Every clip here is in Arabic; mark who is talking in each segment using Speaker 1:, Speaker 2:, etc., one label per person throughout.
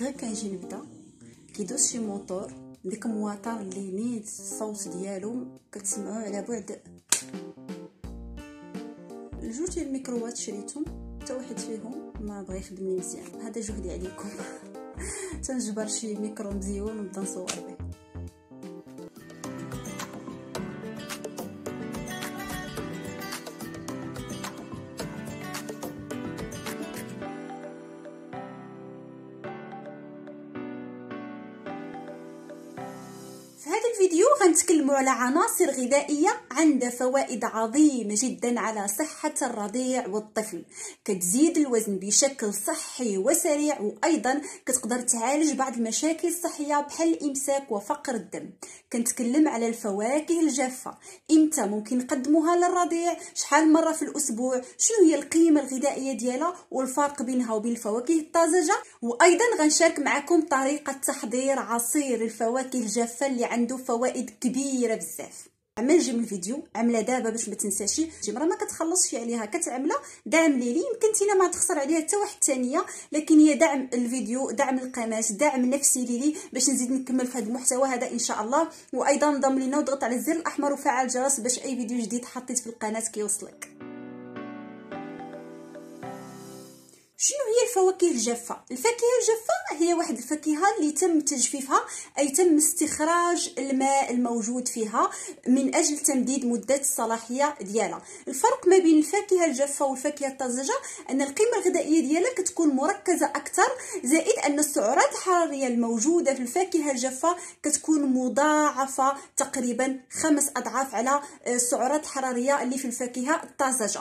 Speaker 1: غير كنجي نبدا كيدوز شي موتور ديك المواطر اللي نيت الصوت ديالو كتسمعوه على بعد جوج الميكرووات شريتهم حتى واحد فيهم ما بغى يخدمني مزيان هذا جهدي عليكم تنجبر شي ميكرو مزيون ونبدا نصور به الفيديو غنتكلموا على عناصر غذائية عندها فوائد عظيمة جدا على صحة الرضيع والطفل كتزيد الوزن بشكل صحي وسريع وأيضا كتقدر تعالج بعض المشاكل الصحية بحال الإمساك وفقر الدم كنتكلم على الفواكه الجافة إمتى ممكن نقدموها للرضيع شحال مرة في الأسبوع شنو هي القيمة الغذائية ديالها والفرق بينها وبين الفواكه الطازجة وأيضا غنشارك معكم طريقة تحضير عصير الفواكه الجافة اللي عنده فوائد كبيره بزاف عمل من الفيديو عامله دابا باش ما تنساش جيم راه ما كتخلصش عليها كتعملها دعم ليلي يمكن تينا ما تخسر عليها حتى واحد الثانيه لكن هي دعم الفيديو دعم القناه دعم نفسي ليلي باش نزيد نكمل في هذا المحتوى هذا ان شاء الله وايضا انضم لينا وضغط على الزر الاحمر وفعل الجرس باش اي فيديو جديد حطيت في القناه كيوصلك شنو هي الفواكه الجافه الفاكهه الجافه هي واحد الفاكهه اللي تم تجفيفها اي تم استخراج الماء الموجود فيها من اجل تمديد مده الصلاحيه ديالها الفرق ما بين الفاكهه الجافه والفاكهه الطازجه ان القيمه الغذائيه ديالها كتكون مركزه اكثر زائد ان السعرات الحراريه الموجوده في الفاكهه الجافه كتكون مضاعفه تقريبا خمس اضعاف على السعرات آه، الحراريه اللي في الفاكهه الطازجه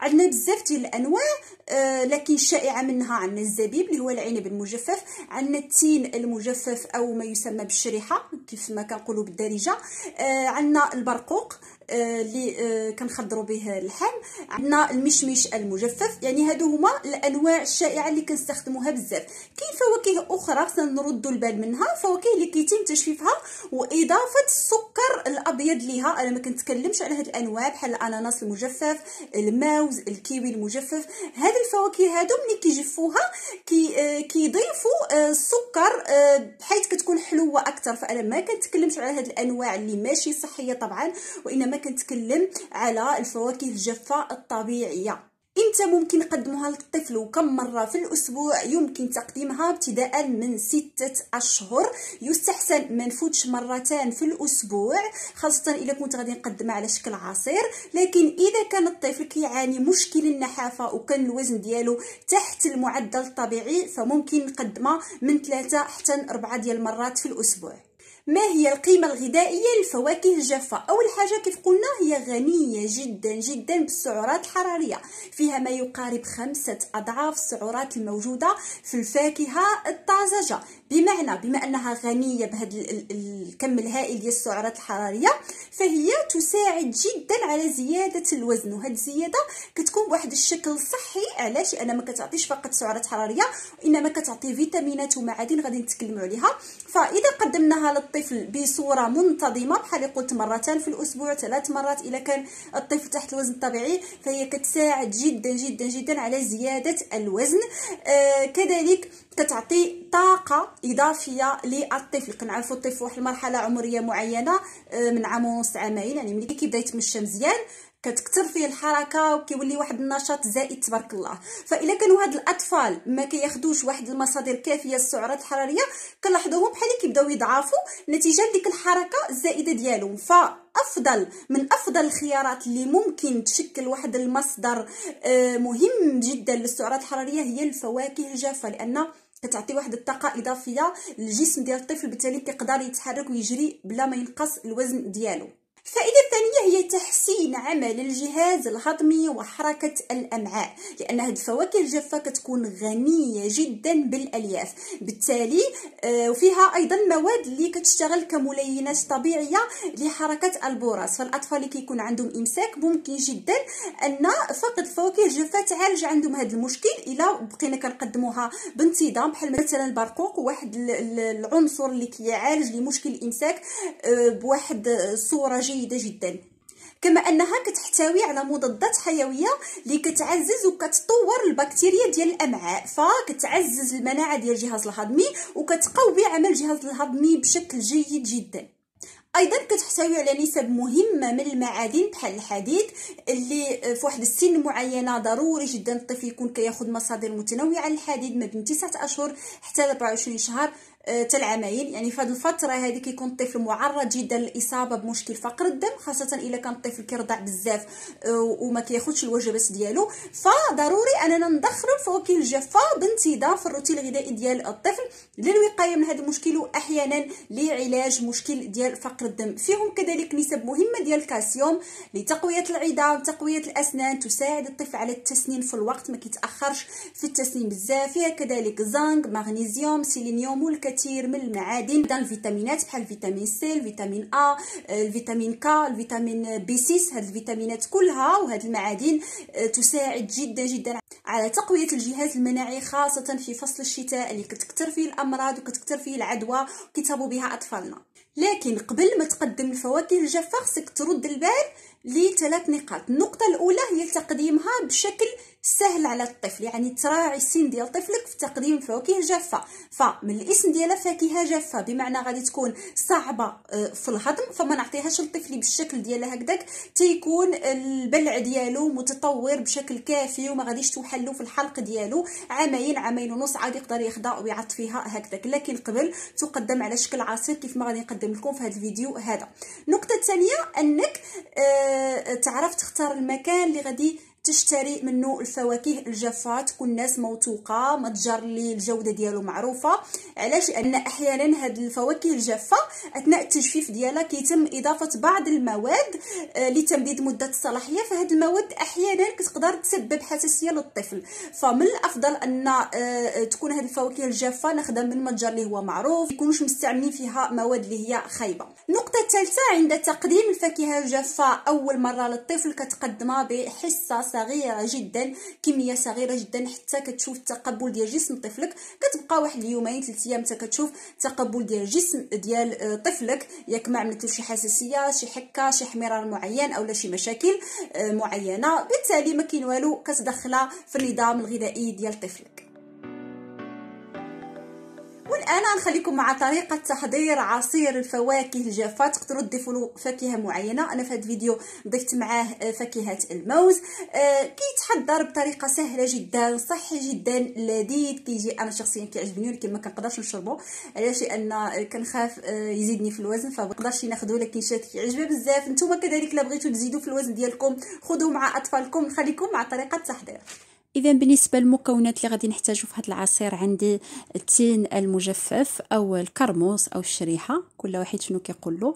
Speaker 1: عندنا بزاف ديال الانواع آه، لكن الشائعة منها عندنا الزبيب اللي هو العنب المجفف عندنا التين المجفف او ما يسمى بالشريحه كيف ما كنقولوا بالدارجه آه عندنا البرقوق آه، اللي آه، كنخضروا به اللحم عندنا المشمش المجفف يعني هادو هما الانواع الشائعه اللي كنستخدموها بزاف كاين فواكه اخرى خصنا نردوا البال منها فواكه اللي كيتم تجفيفها واضافه السكر الابيض ليها انا ما كنتكلمش على هاد الانواع بحال الاناناس المجفف الماوز الكيوي المجفف هاد الفواكه هادو ملي كيجفوها كي آه، كيضيفوا السكر بحيث كتكون حلوه اكثر فانا ما كنتكلمش على هاد الانواع اللي ماشي صحيه طبعا وانما كنتكلم على الفواكه الجافه الطبيعيه انت ممكن نقدموها للطفل وكم مره في الاسبوع يمكن تقديمها ابتداء من ستة اشهر يستحسن ما نفوتش مرتان في الاسبوع خاصه اذا كنت غادي نقدمها على شكل عصير لكن اذا كان الطفل كيعاني مشكل النحافه وكان الوزن ديالو تحت المعدل الطبيعي فممكن نقدمها من ثلاثة حتى أربعة ديال المرات في الاسبوع ما هي القيمة الغذائية للفواكه الجافة أول حاجة كيف قلنا هي غنية جدا جدا بالسعرات الحرارية فيها ما يقارب خمسة أضعاف السعرات الموجودة في الفاكهة الطازجة بمعنى بما أنها غنية بهذا الكم الهائل ديال السعرات الحرارية فهي تساعد جدا على زيادة الوزن وهذه الزيادة كتكون بواحد الشكل صحي علاش أنا ما كتعطيش فقط سعرات حرارية وإنما كتعطي فيتامينات ومعادن غادي نتكلموا عليها فإذا قدمناها للطفل بصورة منتظمة بحال قلت مرتان في الأسبوع ثلاث مرات إذا كان الطفل تحت الوزن الطبيعي فهي كتساعد جدا جدا جدا على زيادة الوزن آه كذلك كتعطي طاقه اضافيه للطفل كنعرفوا الطفل واحد المرحله عمريه معينه آه، من عام ونص عامين يعني ملي كيبدا يتمشى مزيان كتكثر فيه الحركه وكيولي واحد النشاط زائد تبارك الله فالا كانوا هاد الاطفال ما كياخذوش واحد المصادر كافيه السعرات الحراريه كنلاحظوهم بحال كيبداو يضعفوا نتيجه لديك الحركه الزائده ديالهم فافضل من افضل الخيارات اللي ممكن تشكل واحد المصدر آه، مهم جدا للسعرات الحراريه هي الفواكه الجافه لان كتعطي واحد الطاقه اضافيه للجسم ديال الطفل بالتالي كيقدر يتحرك ويجري بلا ما ينقص الوزن ديالو الفائدة الثانية هي تحسين عمل الجهاز الهضمي وحركة الأمعاء لأن هاد الفواكه الجافة كتكون غنية جدا بالألياف بالتالي آه، وفيها أيضا مواد اللي كتشتغل كملينات طبيعية لحركة البراز فالأطفال اللي كيكون عندهم إمساك ممكن جدا أن فقد الفواكه الجافة تعالج عندهم هاد المشكل إلى بقينا كنقدموها بانتظام بحال مثلا البرقوق واحد العنصر اللي كيعالج لمشكل الإمساك آه، بواحد صورة جدا جيدة جدا كما أنها كتحتوي على مضادات حيوية اللي كتعزز وكتطور البكتيريا ديال الأمعاء فكتعزز المناعة ديال الجهاز الهضمي وكتقوي عمل الجهاز الهضمي بشكل جيد جدا ايضا كتحتوي على نسب مهمه من المعادن بحال الحديد اللي في واحد السن معينه ضروري جدا الطفل يكون كياخذ مصادر متنوعه للحديد ما بين 9 اشهر حتى 24 شهر حتى آه، العمايل يعني في هذه الفتره هذه كيكون الطفل معرض جدا للاصابه بمشكل فقر الدم خاصه الا كان الطفل كيرضع بزاف آه، وما كياخذش الوجبات ديالو فضروري اننا ندخلو الفواكه الجافه بانتظام في الروتين الغذائي ديال الطفل للوقايه من هذا المشكل واحيانا لعلاج مشكل ديال فقر الدم فيهم كذلك نسب مهمه ديال الكالسيوم لتقويه العظام تقويه الاسنان تساعد الطفل على التسنين في الوقت ما كيتاخرش في التسنين بزاف فيها كذلك زنك مغنيزيوم سيلينيوم والكالسيوم الكثير من المعادن من الفيتامينات بحال الفيتامين سي الفيتامين ا الفيتامين آه، كا الفيتامين بي 6 هاد الفيتامينات كلها وهاد المعادن آه، تساعد جدا جدا على تقويه الجهاز المناعي خاصه في فصل الشتاء اللي كتكثر فيه الامراض وكتكثر فيه العدوى كيتصابوا بها اطفالنا لكن قبل ما تقدم الفواكه الجافه خصك ترد البال لثلاث نقاط النقطه الاولى هي تقديمها بشكل سهل على الطفل يعني تراعي السن ديال طفلك في تقديم فواكه جافه فمن الاسم ديالها فاكهه جافه بمعنى غادي تكون صعبه آه، في الهضم فما نعطيهاش للطفل بالشكل ديالها هكذاك تيكون البلع ديالو متطور بشكل كافي وما غاديش توحلو في الحلق ديالو عامين عامين ونص عاد يقدر ياخدها ويعط فيها هكذاك لكن قبل تقدم على شكل عصير كيف ما غادي نقدم لكم في هذا الفيديو هذا النقطه الثانيه انك آه، تعرف تختار المكان اللي غادي تشتري منه الفواكه الجافه تكون الناس موثوقه متجر اللي الجوده ديالو معروفه علاش لان احيانا هاد الفواكه الجافه اثناء التجفيف ديالها كيتم اضافه بعض المواد آه، لتمديد مده الصلاحيه فهاد المواد احيانا كتقدر تسبب حساسيه للطفل فمن الافضل ان آه، آه، تكون هاد الفواكه الجافه ناخذها من متجر اللي هو معروف يكونوش مستعملين فيها مواد اللي هي خايبه النقطه الثالثه عند تقديم الفاكهه الجافه اول مره للطفل كتقدمها بحصه صغيره جدا كميه صغيره جدا حتى كتشوف التقبل ديال جسم طفلك كتبقى واحد اليومين ثلاث ايام حتى كتشوف التقبل ديال جسم ديال آه، طفلك ياك ما عملت شي حساسيه شي حكه شي حمرار معين اولا شي مشاكل آه، معينه بالتالي ما كاين والو كتدخلها في النظام الغذائي ديال طفلك الان غنخليكم مع طريقه تحضير عصير الفواكه الجافه تقدروا تضيفوا فاكهه معينه انا في هذا الفيديو ضفت معاه فاكهه الموز آه، كيتحضر بطريقه سهله جدا صحي جدا لذيذ كيجي انا شخصيا كيعجبني ولكن ما كنقدرش نشربه علاش لان كنخاف آه، يزيدني في الوزن فما نقدرش ناخذه لكن شات كيعجبها بزاف نتوما كذلك لا بغيتوا تزيدوا في الوزن ديالكم خذوه مع اطفالكم نخليكم مع طريقه التحضير اذا بالنسبه للمكونات اللي غادي نحتاجو في هذا العصير عندي التين المجفف او الكرموس او الشريحه كل واحد شنو كيقول له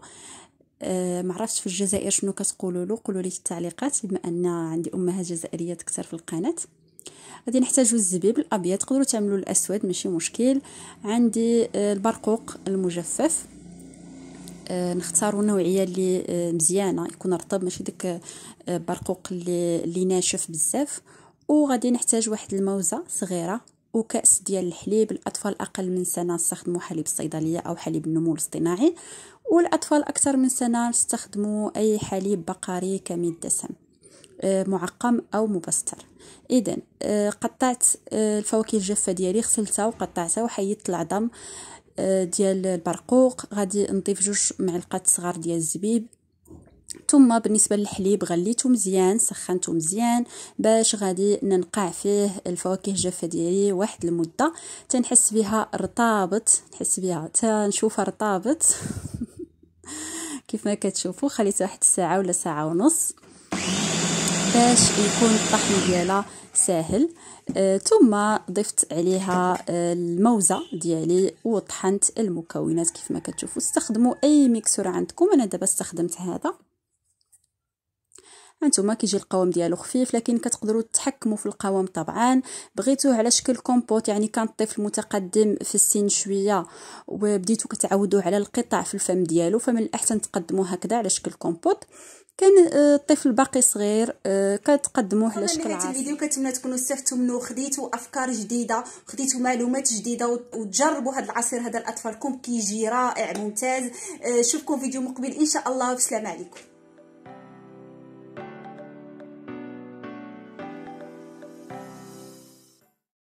Speaker 1: أه ما عرفتش في الجزائر شنو كتقولوا له قولوا لي في التعليقات بما ان عندي امهات جزائريات كثر في القناه غادي نحتاجو الزبيب الابيض تقدروا تعملوا الاسود ماشي مشكل عندي آه، البرقوق المجفف آه، نختاروا نوعيه اللي آه، مزيانه يكون رطب ماشي داك برقوق اللي ناشف بزاف وغادي نحتاج واحد الموزه صغيره وكاس ديال الحليب الاطفال اقل من سنه نستخدمو حليب الصيدليه او حليب النمو الاصطناعي والاطفال اكثر من سنه نستخدمو اي حليب بقري كميه دسم آه، معقم او مبستر اذا آه، قطعت آه، الفواكه الجافه ديالي غسلتها وقطعتها وحيدت العظم ديال البرقوق غادي نضيف جوج معلقات صغار ديال الزبيب ثم بالنسبه للحليب غليته مزيان سخنته مزيان باش غادي ننقع فيه الفواكه الجافه ديالي واحد المده تنحس بها رطابت نحس بها تنشوفها رطابت كيف ما كتشوفوا خليتها واحد الساعه ولا ساعه ونص باش يكون الطحن ديالها ساهل آه، ثم ضفت عليها آه، الموزه ديالي وطحنت المكونات كيف ما كتشوفوا استخدموا اي ميكسور عندكم انا دابا استخدمت هذا هانتوما كيجي القوام ديالو خفيف لكن كتقدروا تحكموا في القوام طبعا بغيتوه على شكل كومبوت يعني كان الطفل متقدم في السن شويه وبديتو كتعودوا على القطع في الفم ديالو فمن الاحسن تقدموه هكذا على شكل كومبوت كان آه، الطفل باقي صغير آه، كتقدموه على شكل عاص الفيديو كنتمنى تكونوا استفدتوا منه وخديتوا افكار جديده وخديتوا معلومات جديده وتجربوا هذا العصير هذا لاطفالكم كيجي رائع ممتاز آه، نشوفكم فيديو مقبل ان شاء الله والسلام عليكم